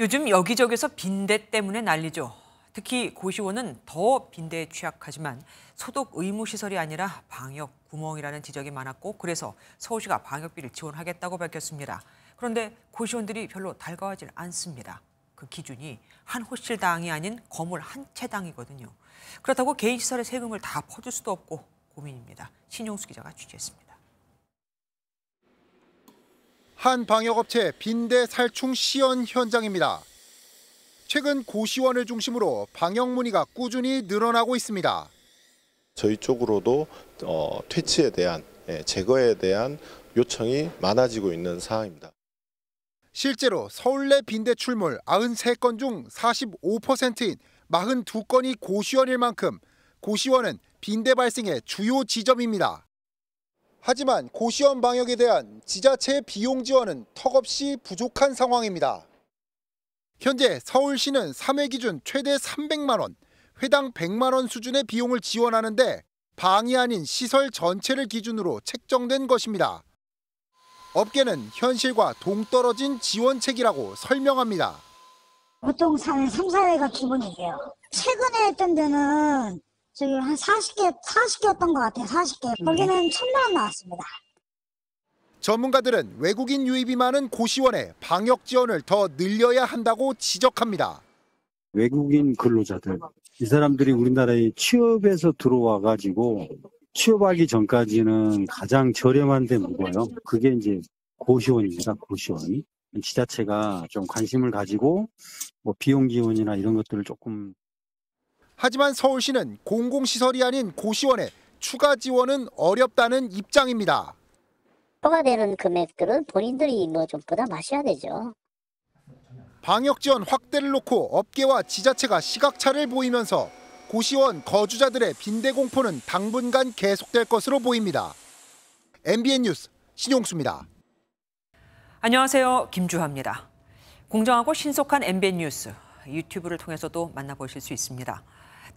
요즘 여기저기서 빈대 때문에 난리죠. 특히 고시원은 더 빈대에 취약하지만 소독 의무 시설이 아니라 방역 구멍이라는 지적이 많았고 그래서 서울시가 방역비를 지원하겠다고 밝혔습니다. 그런데 고시원들이 별로 달가워질 하 않습니다. 그 기준이 한 호실당이 아닌 건물 한 채당이거든요. 그렇다고 개인 시설에 세금을 다 퍼줄 수도 없고 고민입니다. 신용수 기자가 취재했습니다. 한 방역업체 빈대 살충 시연 현장입니다. 최근 고시원을 중심으로 방역 문의가 꾸준히 늘어나고 있습니다. 저희 쪽으로도 어, 퇴치에 대한 예, 제거에 대한 요청이 많아지고 있는 상황입니다. 실제로 서울 내 빈대 출몰 93건 중 45%인 42건이 고시원일 만큼 고시원은 빈대 발생의 주요 지점입니다. 하지만 고시원 방역에 대한 지자체 비용 지원은 턱없이 부족한 상황입니다. 현재 서울시는 3회 기준 최대 300만 원, 회당 100만 원 수준의 비용을 지원하는데 방이 아닌 시설 전체를 기준으로 책정된 것입니다. 업계는 현실과 동떨어진 지원책이라고 설명합니다. 보통 산 3, 4회가 기본이에요. 최근에 했던 데는 지금 한 40개, 40개였던 것 같아요. 40개. 거기는 천만 원 나왔습니다. 전문가들은 외국인 유입이 많은 고시원의 방역 지원을 더 늘려야 한다고 지적합니다. 외국인 근로자들, 이 사람들이 우리나라에 취업해서 들어와 가지고 취업하기 전까지는 가장 저렴한 데 묵어요. 그게 이제 고시원입니다. 고시원. 지자체가 좀 관심을 가지고 뭐 비용 지원이나 이런 것들을 조금 하지만 서울시는 공공시설이 아닌 고시원에 추가 지원은 어렵다는 입장입니다. 허가되는 금액들은 본인들이 뭐좀 부담하셔야 되죠. 방역 지원 확대를 놓고 업계와 지자체가 시각차를 보이면서 고시원 거주자들의 빈대 공포는 당분간 계속될 것으로 보입니다. MBN 뉴스 신용수입니다. 안녕하세요. 김주하입니다. 공정하고 신속한 MBN 뉴스 유튜브를 통해서도 만나보실 수 있습니다.